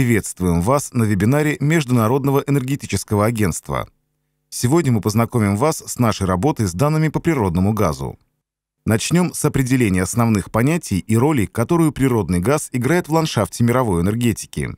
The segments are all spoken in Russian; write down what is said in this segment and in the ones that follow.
Приветствуем вас на вебинаре Международного энергетического агентства. Сегодня мы познакомим вас с нашей работой с данными по природному газу. Начнем с определения основных понятий и роли, которую природный газ играет в ландшафте мировой энергетики.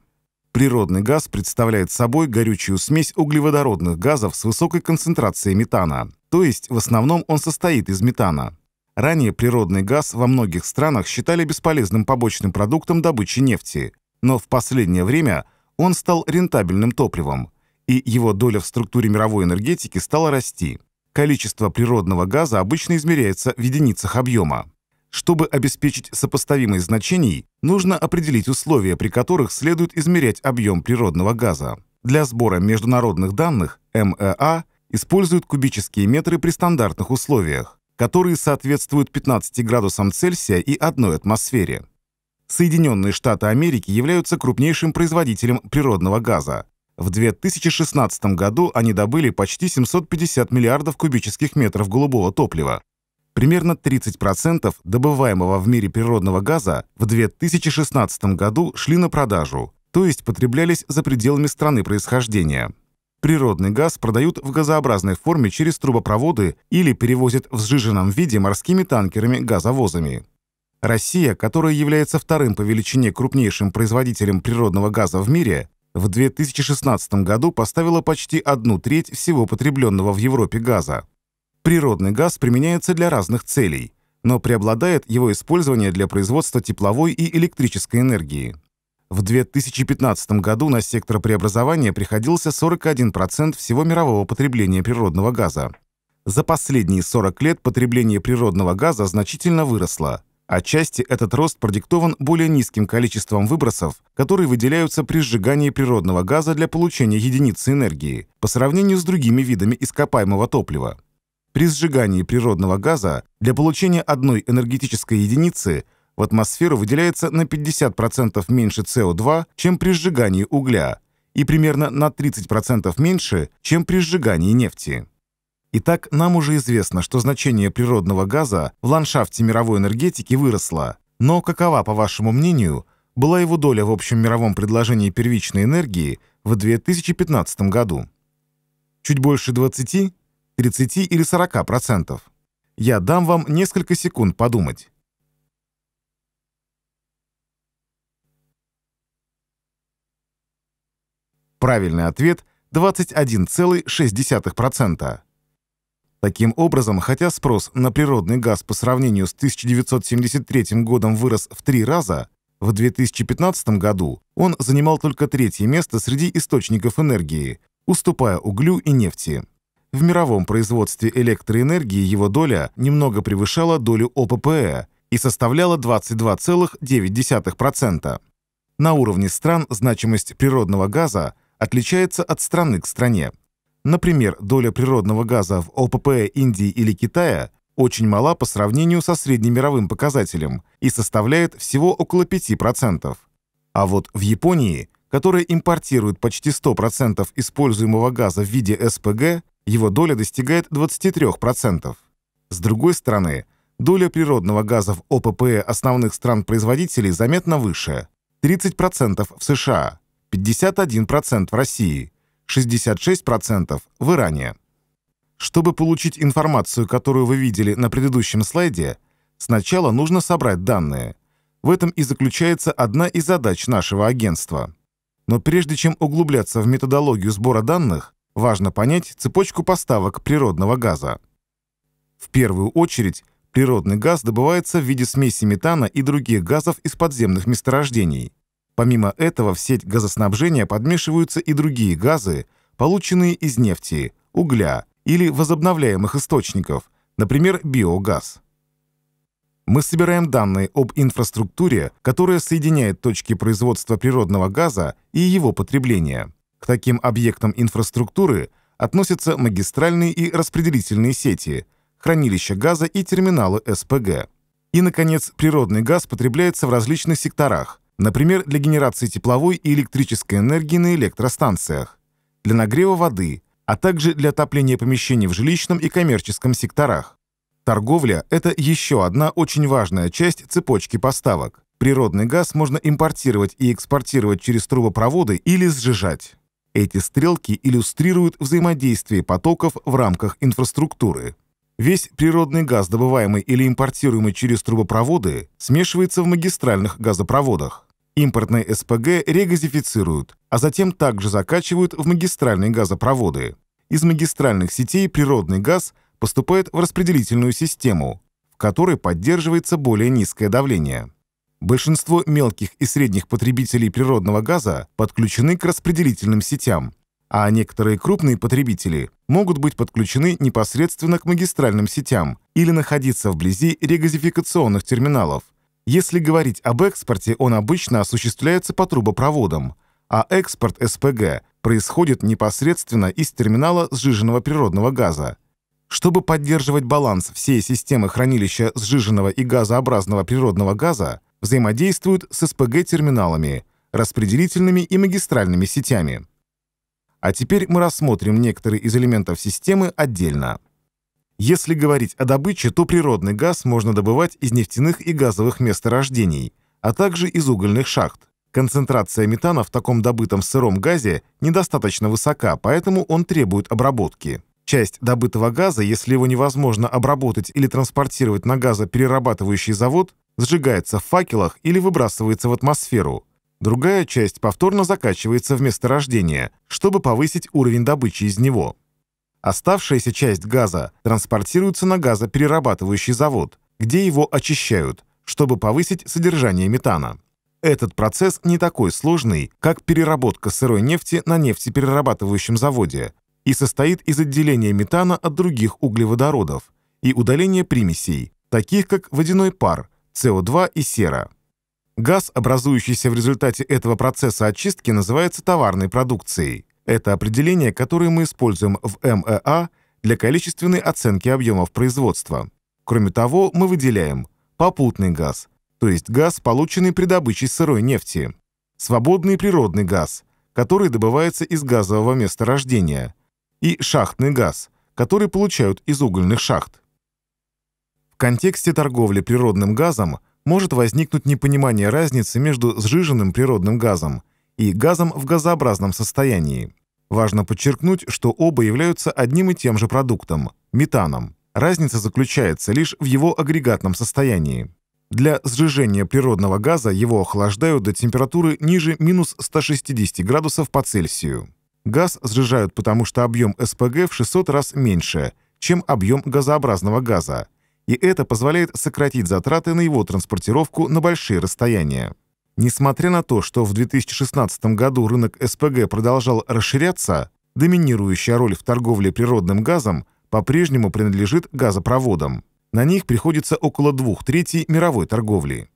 Природный газ представляет собой горючую смесь углеводородных газов с высокой концентрацией метана, то есть в основном он состоит из метана. Ранее природный газ во многих странах считали бесполезным побочным продуктом добычи нефти, но в последнее время он стал рентабельным топливом, и его доля в структуре мировой энергетики стала расти. Количество природного газа обычно измеряется в единицах объема. Чтобы обеспечить сопоставимость значений, нужно определить условия, при которых следует измерять объем природного газа. Для сбора международных данных МЭА используют кубические метры при стандартных условиях, которые соответствуют 15 градусам Цельсия и одной атмосфере. Соединенные Штаты Америки являются крупнейшим производителем природного газа. В 2016 году они добыли почти 750 миллиардов кубических метров голубого топлива. Примерно 30% добываемого в мире природного газа в 2016 году шли на продажу, то есть потреблялись за пределами страны происхождения. Природный газ продают в газообразной форме через трубопроводы или перевозят в сжиженном виде морскими танкерами-газовозами. Россия, которая является вторым по величине крупнейшим производителем природного газа в мире, в 2016 году поставила почти одну треть всего потребленного в Европе газа. Природный газ применяется для разных целей, но преобладает его использование для производства тепловой и электрической энергии. В 2015 году на сектор преобразования приходился 41% всего мирового потребления природного газа. За последние 40 лет потребление природного газа значительно выросло – Отчасти этот рост продиктован более низким количеством выбросов, которые выделяются при сжигании природного газа для получения единицы энергии по сравнению с другими видами ископаемого топлива. При сжигании природного газа для получения одной энергетической единицы в атмосферу выделяется на 50% меньше СО2, чем при сжигании угля, и примерно на 30% меньше, чем при сжигании нефти. Итак, нам уже известно, что значение природного газа в ландшафте мировой энергетики выросло. Но какова, по вашему мнению, была его доля в общем мировом предложении первичной энергии в 2015 году? Чуть больше 20, 30 или 40%? Я дам вам несколько секунд подумать. Правильный ответ – 21,6%. Таким образом, хотя спрос на природный газ по сравнению с 1973 годом вырос в три раза, в 2015 году он занимал только третье место среди источников энергии, уступая углю и нефти. В мировом производстве электроэнергии его доля немного превышала долю ОППЭ и составляла 22,9%. На уровне стран значимость природного газа отличается от страны к стране. Например, доля природного газа в ОПП Индии или Китая очень мала по сравнению со среднемировым показателем и составляет всего около 5%. А вот в Японии, которая импортирует почти 100% используемого газа в виде СПГ, его доля достигает 23%. С другой стороны, доля природного газа в ОПП основных стран-производителей заметно выше – 30% в США, 51% в России – 66% в Иране. Чтобы получить информацию, которую вы видели на предыдущем слайде, сначала нужно собрать данные. В этом и заключается одна из задач нашего агентства. Но прежде чем углубляться в методологию сбора данных, важно понять цепочку поставок природного газа. В первую очередь, природный газ добывается в виде смеси метана и других газов из подземных месторождений. Помимо этого в сеть газоснабжения подмешиваются и другие газы, полученные из нефти, угля или возобновляемых источников, например, биогаз. Мы собираем данные об инфраструктуре, которая соединяет точки производства природного газа и его потребления. К таким объектам инфраструктуры относятся магистральные и распределительные сети, хранилища газа и терминалы СПГ. И, наконец, природный газ потребляется в различных секторах, Например, для генерации тепловой и электрической энергии на электростанциях, для нагрева воды, а также для отопления помещений в жилищном и коммерческом секторах. Торговля – это еще одна очень важная часть цепочки поставок. Природный газ можно импортировать и экспортировать через трубопроводы или сжижать. Эти стрелки иллюстрируют взаимодействие потоков в рамках инфраструктуры. Весь природный газ, добываемый или импортируемый через трубопроводы, смешивается в магистральных газопроводах. Импортные СПГ регазифицируют, а затем также закачивают в магистральные газопроводы. Из магистральных сетей природный газ поступает в распределительную систему, в которой поддерживается более низкое давление. Большинство мелких и средних потребителей природного газа подключены к распределительным сетям – а некоторые крупные потребители могут быть подключены непосредственно к магистральным сетям или находиться вблизи регазификационных терминалов. Если говорить об экспорте, он обычно осуществляется по трубопроводам, а экспорт СПГ происходит непосредственно из терминала сжиженного природного газа. Чтобы поддерживать баланс всей системы хранилища сжиженного и газообразного природного газа, взаимодействуют с СПГ-терминалами, распределительными и магистральными сетями. А теперь мы рассмотрим некоторые из элементов системы отдельно. Если говорить о добыче, то природный газ можно добывать из нефтяных и газовых месторождений, а также из угольных шахт. Концентрация метана в таком добытом сыром газе недостаточно высока, поэтому он требует обработки. Часть добытого газа, если его невозможно обработать или транспортировать на газоперерабатывающий завод, сжигается в факелах или выбрасывается в атмосферу. Другая часть повторно закачивается в месторождение, чтобы повысить уровень добычи из него. Оставшаяся часть газа транспортируется на газоперерабатывающий завод, где его очищают, чтобы повысить содержание метана. Этот процесс не такой сложный, как переработка сырой нефти на нефтеперерабатывающем заводе, и состоит из отделения метана от других углеводородов и удаления примесей, таких как водяной пар, СО2 и сера. Газ, образующийся в результате этого процесса очистки, называется товарной продукцией. Это определение, которое мы используем в МЭА для количественной оценки объемов производства. Кроме того, мы выделяем попутный газ, то есть газ, полученный при добыче сырой нефти, свободный природный газ, который добывается из газового месторождения, и шахтный газ, который получают из угольных шахт. В контексте торговли природным газом – может возникнуть непонимание разницы между сжиженным природным газом и газом в газообразном состоянии. Важно подчеркнуть, что оба являются одним и тем же продуктом – метаном. Разница заключается лишь в его агрегатном состоянии. Для сжижения природного газа его охлаждают до температуры ниже минус 160 градусов по Цельсию. Газ сжижают потому, что объем СПГ в 600 раз меньше, чем объем газообразного газа – и это позволяет сократить затраты на его транспортировку на большие расстояния. Несмотря на то, что в 2016 году рынок СПГ продолжал расширяться, доминирующая роль в торговле природным газом по-прежнему принадлежит газопроводам. На них приходится около двух третей мировой торговли.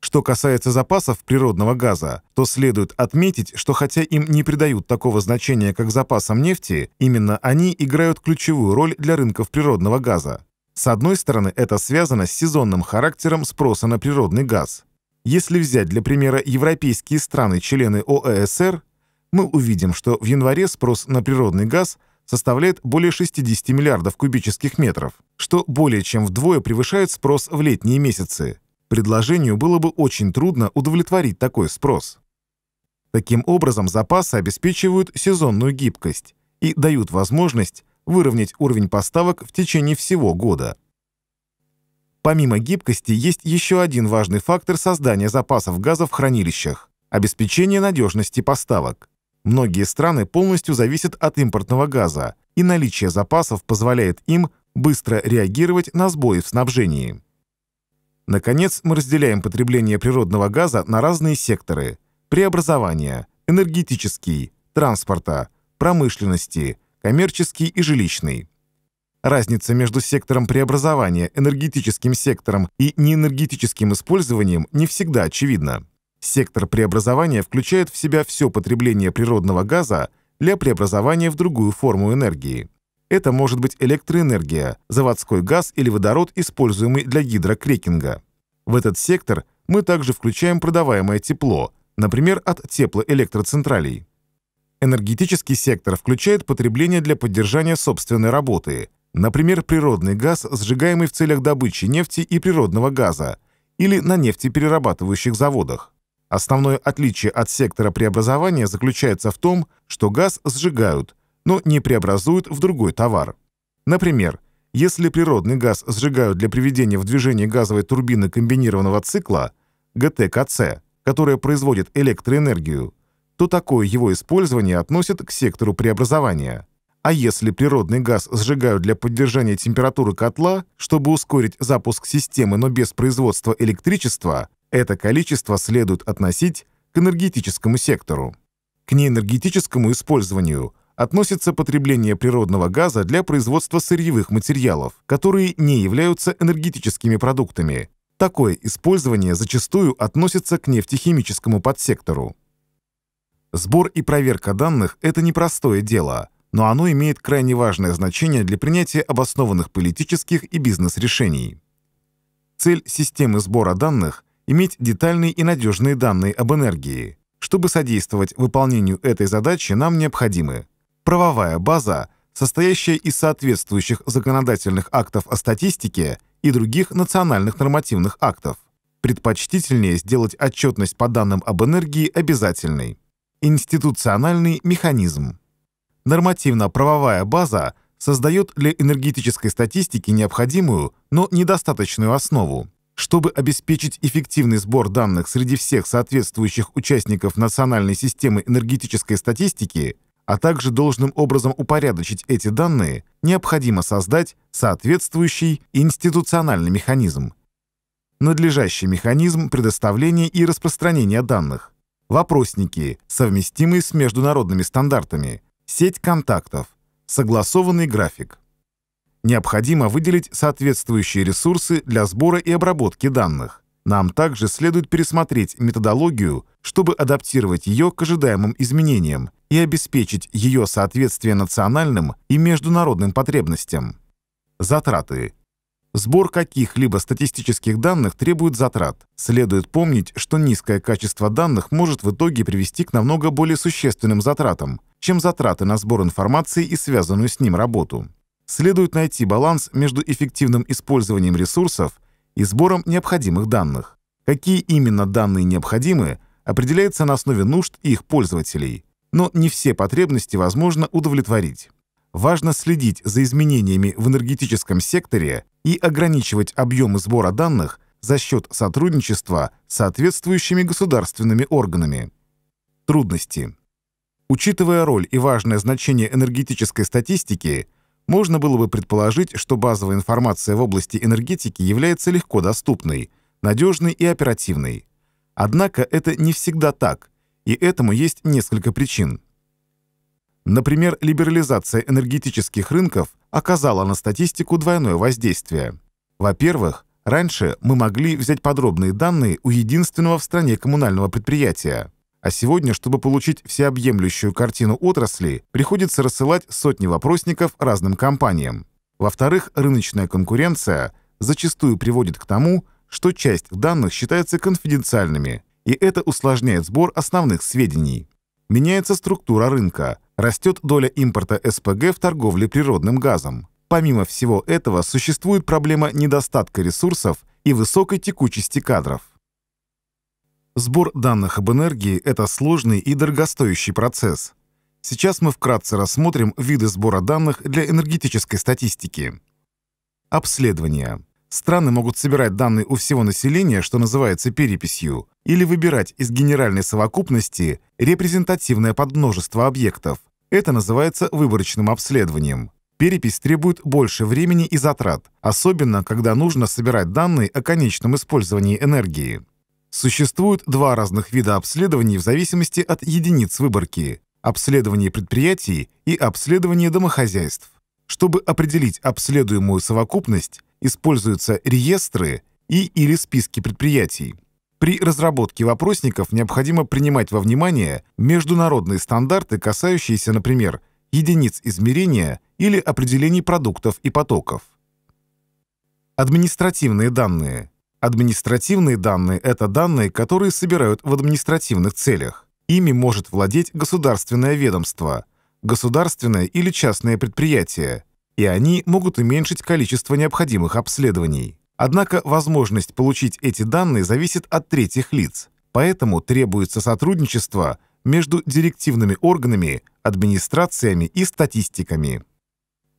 Что касается запасов природного газа, то следует отметить, что хотя им не придают такого значения, как запасам нефти, именно они играют ключевую роль для рынков природного газа. С одной стороны, это связано с сезонным характером спроса на природный газ. Если взять для примера европейские страны-члены ОЭСР, мы увидим, что в январе спрос на природный газ составляет более 60 миллиардов кубических метров, что более чем вдвое превышает спрос в летние месяцы. Предложению было бы очень трудно удовлетворить такой спрос. Таким образом, запасы обеспечивают сезонную гибкость и дают возможность выровнять уровень поставок в течение всего года. Помимо гибкости, есть еще один важный фактор создания запасов газа в хранилищах – обеспечение надежности поставок. Многие страны полностью зависят от импортного газа, и наличие запасов позволяет им быстро реагировать на сбои в снабжении. Наконец, мы разделяем потребление природного газа на разные секторы – преобразования, энергетический, транспорта, промышленности, коммерческий и жилищный. Разница между сектором преобразования, энергетическим сектором и неэнергетическим использованием не всегда очевидна. Сектор преобразования включает в себя все потребление природного газа для преобразования в другую форму энергии. Это может быть электроэнергия, заводской газ или водород, используемый для гидрокрекинга. В этот сектор мы также включаем продаваемое тепло, например, от теплоэлектроцентралей. Энергетический сектор включает потребление для поддержания собственной работы, например, природный газ, сжигаемый в целях добычи нефти и природного газа, или на нефтеперерабатывающих заводах. Основное отличие от сектора преобразования заключается в том, что газ сжигают, но не преобразуют в другой товар. Например, если природный газ сжигают для приведения в движение газовой турбины комбинированного цикла, ГТКЦ, которая производит электроэнергию, то такое его использование относят к сектору преобразования. А если природный газ сжигают для поддержания температуры котла, чтобы ускорить запуск системы, но без производства электричества, это количество следует относить к энергетическому сектору. К неэнергетическому использованию относится потребление природного газа для производства сырьевых материалов, которые не являются энергетическими продуктами. Такое использование зачастую относится к нефтехимическому подсектору. Сбор и проверка данных – это непростое дело, но оно имеет крайне важное значение для принятия обоснованных политических и бизнес-решений. Цель системы сбора данных – иметь детальные и надежные данные об энергии. Чтобы содействовать выполнению этой задачи, нам необходимы правовая база, состоящая из соответствующих законодательных актов о статистике и других национальных нормативных актов. Предпочтительнее сделать отчетность по данным об энергии обязательной. Институциональный механизм. Нормативно-правовая база создает для энергетической статистики необходимую, но недостаточную основу. Чтобы обеспечить эффективный сбор данных среди всех соответствующих участников национальной системы энергетической статистики, а также должным образом упорядочить эти данные, необходимо создать соответствующий институциональный механизм. Надлежащий механизм предоставления и распространения данных, Вопросники, совместимые с международными стандартами. Сеть контактов. Согласованный график. Необходимо выделить соответствующие ресурсы для сбора и обработки данных. Нам также следует пересмотреть методологию, чтобы адаптировать ее к ожидаемым изменениям и обеспечить ее соответствие национальным и международным потребностям. Затраты Сбор каких-либо статистических данных требует затрат. Следует помнить, что низкое качество данных может в итоге привести к намного более существенным затратам, чем затраты на сбор информации и связанную с ним работу. Следует найти баланс между эффективным использованием ресурсов и сбором необходимых данных. Какие именно данные необходимы, определяется на основе нужд их пользователей, но не все потребности возможно удовлетворить. Важно следить за изменениями в энергетическом секторе и ограничивать объемы сбора данных за счет сотрудничества с соответствующими государственными органами. Трудности. Учитывая роль и важное значение энергетической статистики, можно было бы предположить, что базовая информация в области энергетики является легко доступной, надежной и оперативной. Однако это не всегда так, и этому есть несколько причин. Например, либерализация энергетических рынков оказала на статистику двойное воздействие. Во-первых, раньше мы могли взять подробные данные у единственного в стране коммунального предприятия. А сегодня, чтобы получить всеобъемлющую картину отрасли, приходится рассылать сотни вопросников разным компаниям. Во-вторых, рыночная конкуренция зачастую приводит к тому, что часть данных считается конфиденциальными, и это усложняет сбор основных сведений. Меняется структура рынка, растет доля импорта СПГ в торговле природным газом. Помимо всего этого существует проблема недостатка ресурсов и высокой текучести кадров. Сбор данных об энергии – это сложный и дорогостоящий процесс. Сейчас мы вкратце рассмотрим виды сбора данных для энергетической статистики. Обследование. Страны могут собирать данные у всего населения, что называется переписью, или выбирать из генеральной совокупности репрезентативное подмножество объектов. Это называется выборочным обследованием. Перепись требует больше времени и затрат, особенно когда нужно собирать данные о конечном использовании энергии. Существует два разных вида обследований в зависимости от единиц выборки – обследование предприятий и обследование домохозяйств. Чтобы определить обследуемую совокупность, используются реестры и или списки предприятий. При разработке вопросников необходимо принимать во внимание международные стандарты, касающиеся, например, единиц измерения или определений продуктов и потоков. Административные данные. Административные данные — это данные, которые собирают в административных целях. Ими может владеть государственное ведомство, государственное или частное предприятие, и они могут уменьшить количество необходимых обследований. Однако возможность получить эти данные зависит от третьих лиц, поэтому требуется сотрудничество между директивными органами, администрациями и статистиками.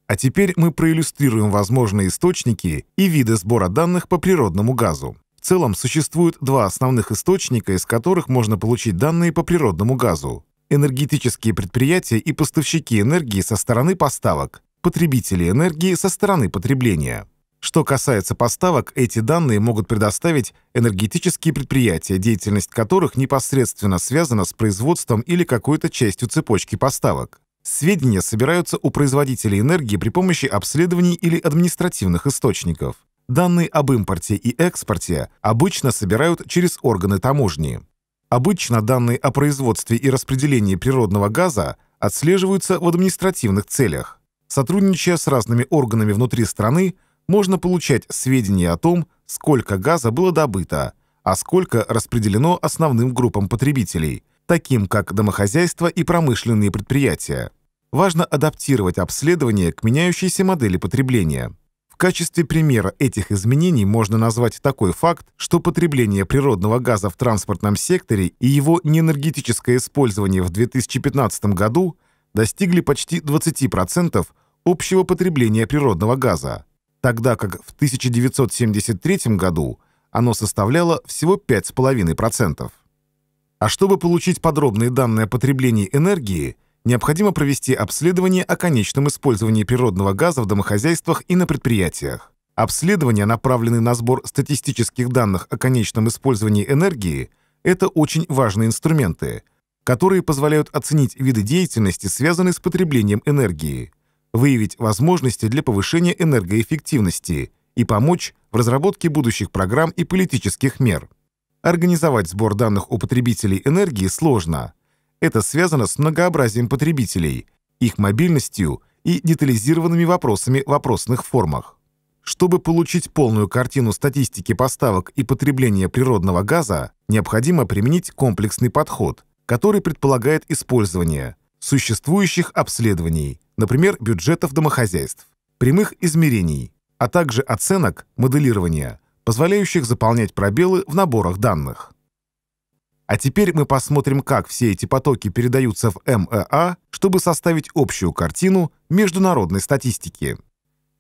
А теперь мы проиллюстрируем возможные источники и виды сбора данных по природному газу. В целом существует два основных источника, из которых можно получить данные по природному газу энергетические предприятия и поставщики энергии со стороны поставок потребителей энергии со стороны потребления. Что касается поставок, эти данные могут предоставить энергетические предприятия, деятельность которых непосредственно связана с производством или какой-то частью цепочки поставок. Сведения собираются у производителей энергии при помощи обследований или административных источников. Данные об импорте и экспорте обычно собирают через органы таможни. Обычно данные о производстве и распределении природного газа отслеживаются в административных целях. Сотрудничая с разными органами внутри страны, можно получать сведения о том, сколько газа было добыто, а сколько распределено основным группам потребителей, таким как домохозяйства и промышленные предприятия. Важно адаптировать обследование к меняющейся модели потребления. В качестве примера этих изменений можно назвать такой факт, что потребление природного газа в транспортном секторе и его неэнергетическое использование в 2015 году достигли почти 20% общего потребления природного газа, тогда как в 1973 году оно составляло всего 5,5%. А чтобы получить подробные данные о потреблении энергии, необходимо провести обследование о конечном использовании природного газа в домохозяйствах и на предприятиях. Обследования, направленные на сбор статистических данных о конечном использовании энергии, это очень важные инструменты – которые позволяют оценить виды деятельности, связанные с потреблением энергии, выявить возможности для повышения энергоэффективности и помочь в разработке будущих программ и политических мер. Организовать сбор данных у потребителей энергии сложно. Это связано с многообразием потребителей, их мобильностью и детализированными вопросами в опросных формах. Чтобы получить полную картину статистики поставок и потребления природного газа, необходимо применить комплексный подход – который предполагает использование существующих обследований, например, бюджетов домохозяйств, прямых измерений, а также оценок моделирования, позволяющих заполнять пробелы в наборах данных. А теперь мы посмотрим, как все эти потоки передаются в МЭА, чтобы составить общую картину международной статистики.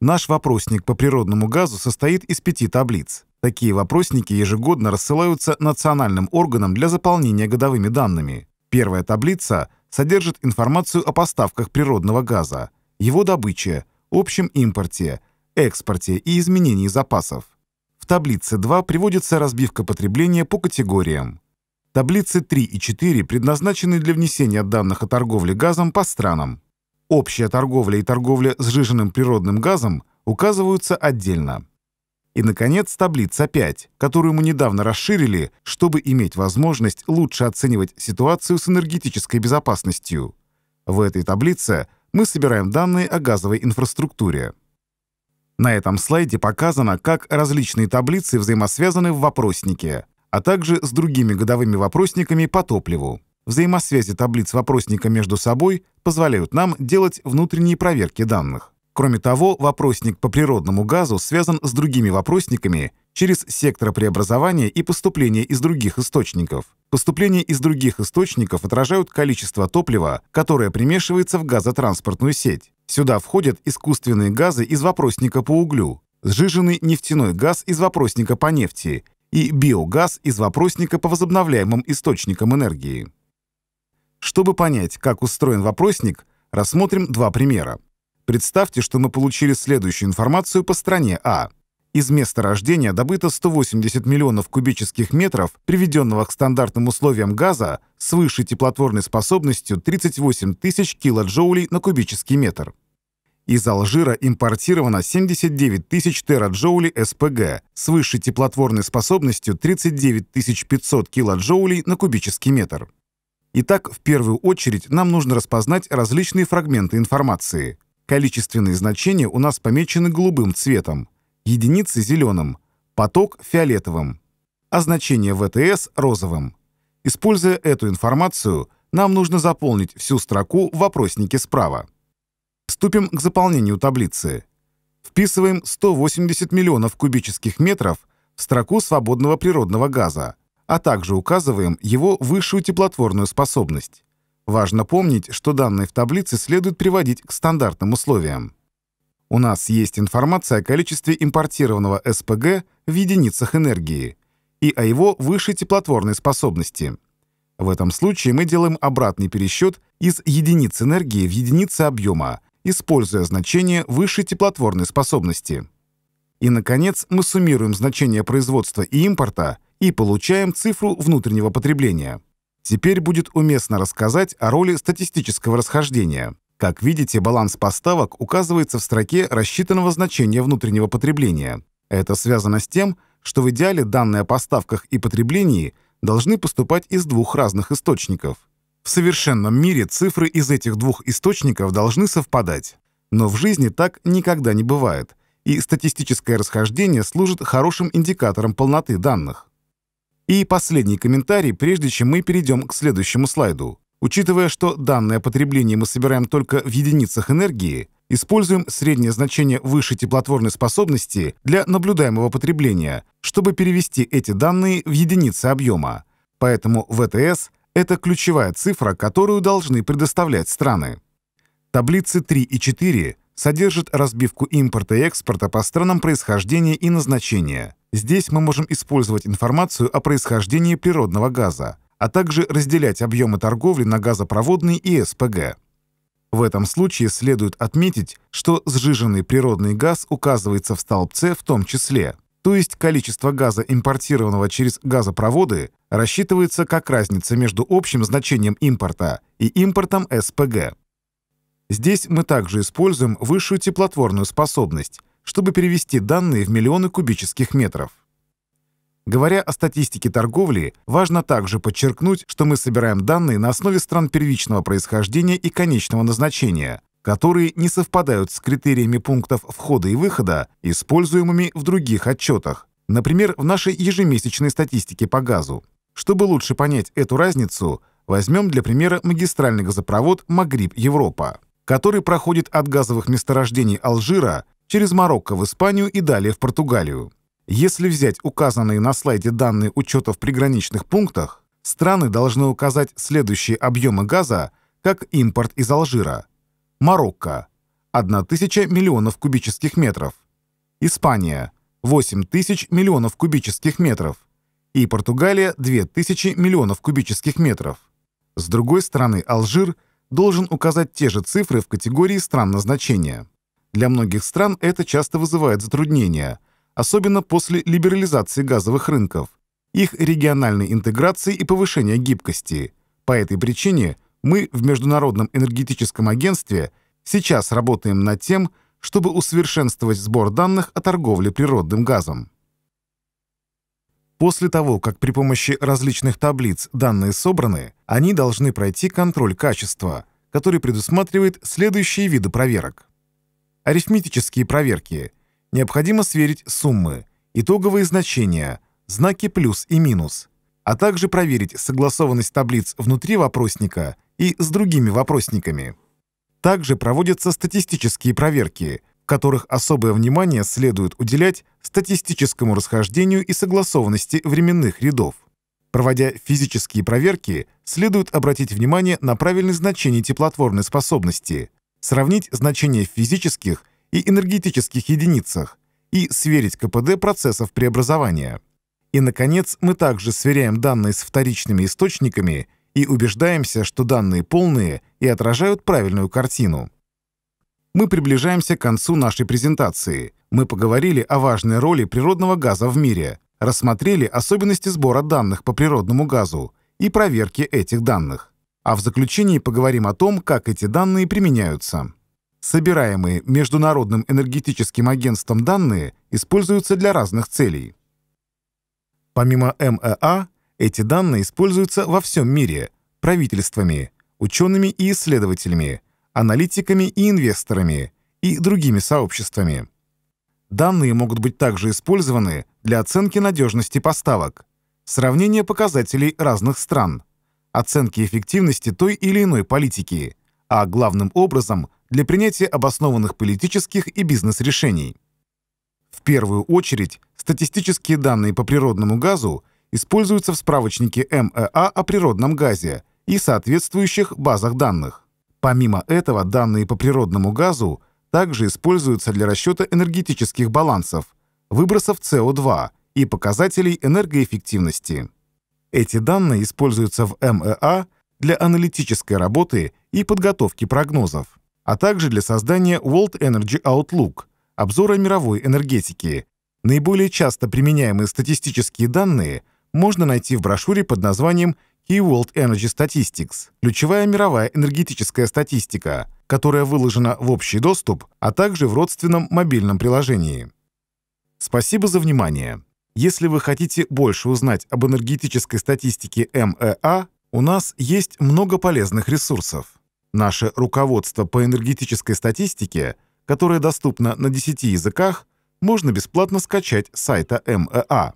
Наш вопросник по природному газу состоит из пяти таблиц. Такие вопросники ежегодно рассылаются национальным органам для заполнения годовыми данными. Первая таблица содержит информацию о поставках природного газа, его добыче, общем импорте, экспорте и изменении запасов. В таблице 2 приводится разбивка потребления по категориям. Таблицы 3 и 4 предназначены для внесения данных о торговле газом по странам. Общая торговля и торговля сжиженным природным газом указываются отдельно. И, наконец, таблица 5, которую мы недавно расширили, чтобы иметь возможность лучше оценивать ситуацию с энергетической безопасностью. В этой таблице мы собираем данные о газовой инфраструктуре. На этом слайде показано, как различные таблицы взаимосвязаны в вопроснике, а также с другими годовыми вопросниками по топливу. Взаимосвязи таблиц вопросника между собой позволяют нам делать внутренние проверки данных. Кроме того, вопросник по природному газу связан с другими вопросниками через сектор преобразования и поступление из других источников. Поступления из других источников отражают количество топлива, которое примешивается в газотранспортную сеть. Сюда входят искусственные газы из вопросника по углю, сжиженный нефтяной газ из вопросника по нефти и биогаз из вопросника по возобновляемым источникам энергии. Чтобы понять, как устроен вопросник, рассмотрим два примера. Представьте, что мы получили следующую информацию по стране А. Из места рождения добыто 180 миллионов кубических метров, приведенного к стандартным условиям газа с высшей теплотворной способностью 38 тысяч килоджоулей на кубический метр. Из Алжира импортировано 79 тысяч тераджоулей СПГ с высшей теплотворной способностью 39 500 килоджоулей на кубический метр. Итак, в первую очередь нам нужно распознать различные фрагменты информации. Количественные значения у нас помечены голубым цветом, единицы — зеленым, поток — фиолетовым, а значение ВТС — розовым. Используя эту информацию, нам нужно заполнить всю строку в вопроснике справа. Вступим к заполнению таблицы. Вписываем 180 миллионов кубических метров в строку свободного природного газа, а также указываем его высшую теплотворную способность. Важно помнить, что данные в таблице следует приводить к стандартным условиям. У нас есть информация о количестве импортированного СПГ в единицах энергии и о его высшей теплотворной способности. В этом случае мы делаем обратный пересчет из единиц энергии в единицы объема, используя значение высшей теплотворной способности. И, наконец, мы суммируем значения производства и импорта и получаем цифру внутреннего потребления. Теперь будет уместно рассказать о роли статистического расхождения. Как видите, баланс поставок указывается в строке рассчитанного значения внутреннего потребления. Это связано с тем, что в идеале данные о поставках и потреблении должны поступать из двух разных источников. В совершенном мире цифры из этих двух источников должны совпадать. Но в жизни так никогда не бывает, и статистическое расхождение служит хорошим индикатором полноты данных. И последний комментарий, прежде чем мы перейдем к следующему слайду. Учитывая, что данное потребление мы собираем только в единицах энергии, используем среднее значение высшей теплотворной способности для наблюдаемого потребления, чтобы перевести эти данные в единицы объема. Поэтому ВТС — это ключевая цифра, которую должны предоставлять страны. Таблицы 3 и 4 содержат разбивку импорта и экспорта по странам происхождения и назначения. Здесь мы можем использовать информацию о происхождении природного газа, а также разделять объемы торговли на газопроводный и СПГ. В этом случае следует отметить, что сжиженный природный газ указывается в столбце в том числе, то есть количество газа, импортированного через газопроводы, рассчитывается как разница между общим значением импорта и импортом СПГ. Здесь мы также используем высшую теплотворную способность – чтобы перевести данные в миллионы кубических метров. Говоря о статистике торговли, важно также подчеркнуть, что мы собираем данные на основе стран первичного происхождения и конечного назначения, которые не совпадают с критериями пунктов входа и выхода, используемыми в других отчетах, например, в нашей ежемесячной статистике по газу. Чтобы лучше понять эту разницу, возьмем для примера магистральный газопровод «Магриб-Европа», который проходит от газовых месторождений Алжира через Марокко в Испанию и далее в Португалию. Если взять указанные на слайде данные учета в приграничных пунктах, страны должны указать следующие объемы газа как импорт из Алжира. Марокко – 1000 миллионов кубических метров. Испания – 8000 миллионов кубических метров. И Португалия – 2000 миллионов кубических метров. С другой стороны, Алжир должен указать те же цифры в категории стран назначения. Для многих стран это часто вызывает затруднения, особенно после либерализации газовых рынков, их региональной интеграции и повышения гибкости. По этой причине мы в Международном энергетическом агентстве сейчас работаем над тем, чтобы усовершенствовать сбор данных о торговле природным газом. После того, как при помощи различных таблиц данные собраны, они должны пройти контроль качества, который предусматривает следующие виды проверок. Арифметические проверки. Необходимо сверить суммы, итоговые значения, знаки плюс и минус, а также проверить согласованность таблиц внутри вопросника и с другими вопросниками. Также проводятся статистические проверки, в которых особое внимание следует уделять статистическому расхождению и согласованности временных рядов. Проводя физические проверки, следует обратить внимание на правильность значений теплотворной способности – сравнить значения в физических и энергетических единицах и сверить КПД процессов преобразования. И, наконец, мы также сверяем данные с вторичными источниками и убеждаемся, что данные полные и отражают правильную картину. Мы приближаемся к концу нашей презентации. Мы поговорили о важной роли природного газа в мире, рассмотрели особенности сбора данных по природному газу и проверки этих данных. А в заключении поговорим о том, как эти данные применяются. Собираемые Международным энергетическим агентством данные используются для разных целей. Помимо МЭА, эти данные используются во всем мире – правительствами, учеными и исследователями, аналитиками и инвесторами и другими сообществами. Данные могут быть также использованы для оценки надежности поставок, сравнения показателей разных стран – оценки эффективности той или иной политики, а главным образом для принятия обоснованных политических и бизнес-решений. В первую очередь, статистические данные по природному газу используются в справочнике МЭА о природном газе и соответствующих базах данных. Помимо этого, данные по природному газу также используются для расчета энергетических балансов, выбросов СО2 и показателей энергоэффективности. Эти данные используются в МЭА для аналитической работы и подготовки прогнозов, а также для создания World Energy Outlook — обзора мировой энергетики. Наиболее часто применяемые статистические данные можно найти в брошюре под названием Key World Energy Statistics — ключевая мировая энергетическая статистика, которая выложена в общий доступ, а также в родственном мобильном приложении. Спасибо за внимание. Если вы хотите больше узнать об энергетической статистике МЭА, у нас есть много полезных ресурсов. Наше руководство по энергетической статистике, которое доступно на 10 языках, можно бесплатно скачать с сайта МЭА.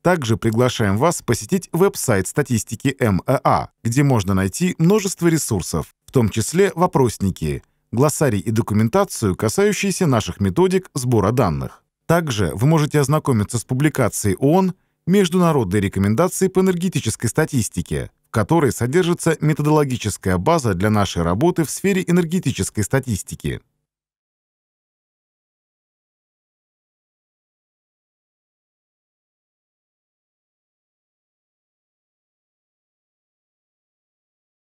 Также приглашаем вас посетить веб-сайт статистики МЭА, где можно найти множество ресурсов, в том числе вопросники, глоссарий и документацию, касающиеся наших методик сбора данных. Также вы можете ознакомиться с публикацией ООН «Международные рекомендации по энергетической статистике», в которой содержится методологическая база для нашей работы в сфере энергетической статистики.